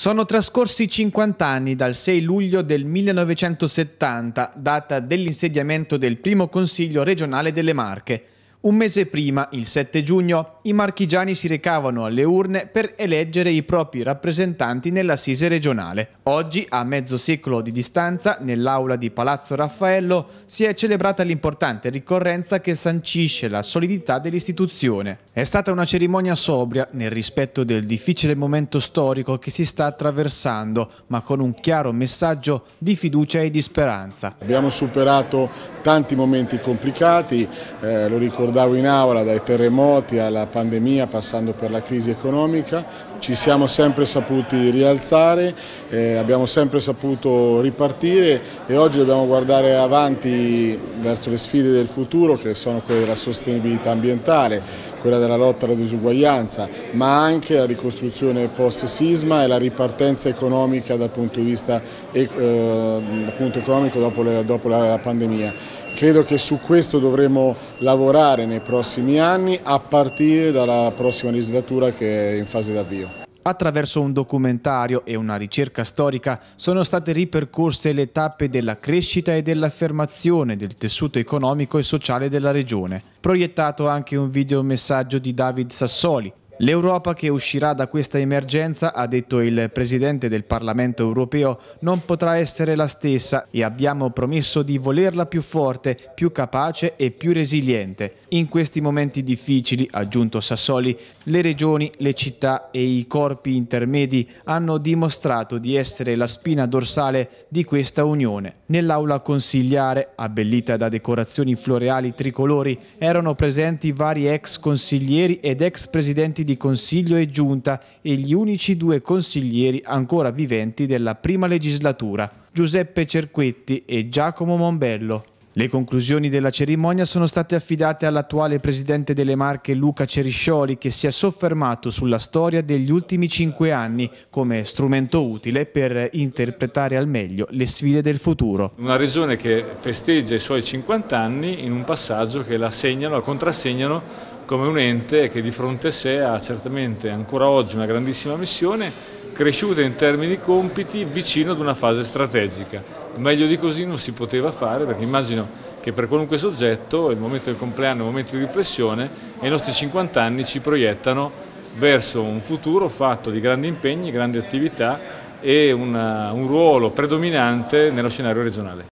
Sono trascorsi 50 anni dal 6 luglio del 1970, data dell'insediamento del primo Consiglio regionale delle Marche. Un mese prima, il 7 giugno, i marchigiani si recavano alle urne per eleggere i propri rappresentanti nell'assise regionale. Oggi, a mezzo secolo di distanza, nell'aula di Palazzo Raffaello si è celebrata l'importante ricorrenza che sancisce la solidità dell'istituzione. È stata una cerimonia sobria nel rispetto del difficile momento storico che si sta attraversando, ma con un chiaro messaggio di fiducia e di speranza. Abbiamo superato tanti momenti complicati, eh, lo ricordavo in aula, dai terremoti alla pandemia, passando per la crisi economica, ci siamo sempre saputi rialzare, eh, abbiamo sempre saputo ripartire e oggi dobbiamo guardare avanti verso le sfide del futuro che sono quelle della sostenibilità ambientale, quella della lotta alla disuguaglianza, ma anche la ricostruzione post-sisma e la ripartenza economica dal punto di vista eh, economico dopo, le, dopo la pandemia. Credo che su questo dovremo lavorare nei prossimi anni a partire dalla prossima legislatura che è in fase d'avvio. Attraverso un documentario e una ricerca storica sono state ripercorse le tappe della crescita e dell'affermazione del tessuto economico e sociale della regione. Proiettato anche un videomessaggio di David Sassoli, L'Europa che uscirà da questa emergenza, ha detto il Presidente del Parlamento europeo, non potrà essere la stessa e abbiamo promesso di volerla più forte, più capace e più resiliente. In questi momenti difficili, ha aggiunto Sassoli, le regioni, le città e i corpi intermedi hanno dimostrato di essere la spina dorsale di questa Unione. Nell'aula consigliare, abbellita da decorazioni floreali tricolori, erano presenti vari ex consiglieri ed ex presidenti di di Consiglio e Giunta e gli unici due consiglieri ancora viventi della prima legislatura, Giuseppe Cerquetti e Giacomo Mombello. Le conclusioni della cerimonia sono state affidate all'attuale presidente delle Marche Luca Ceriscioli che si è soffermato sulla storia degli ultimi cinque anni come strumento utile per interpretare al meglio le sfide del futuro. Una regione che festeggia i suoi 50 anni in un passaggio che la segnano, la contrassegnano come un ente che di fronte a sé ha certamente ancora oggi una grandissima missione, cresciuta in termini di compiti, vicino ad una fase strategica. Meglio di così non si poteva fare perché immagino che per qualunque soggetto il momento del compleanno è un momento di riflessione e i nostri 50 anni ci proiettano verso un futuro fatto di grandi impegni, grandi attività e una, un ruolo predominante nello scenario regionale.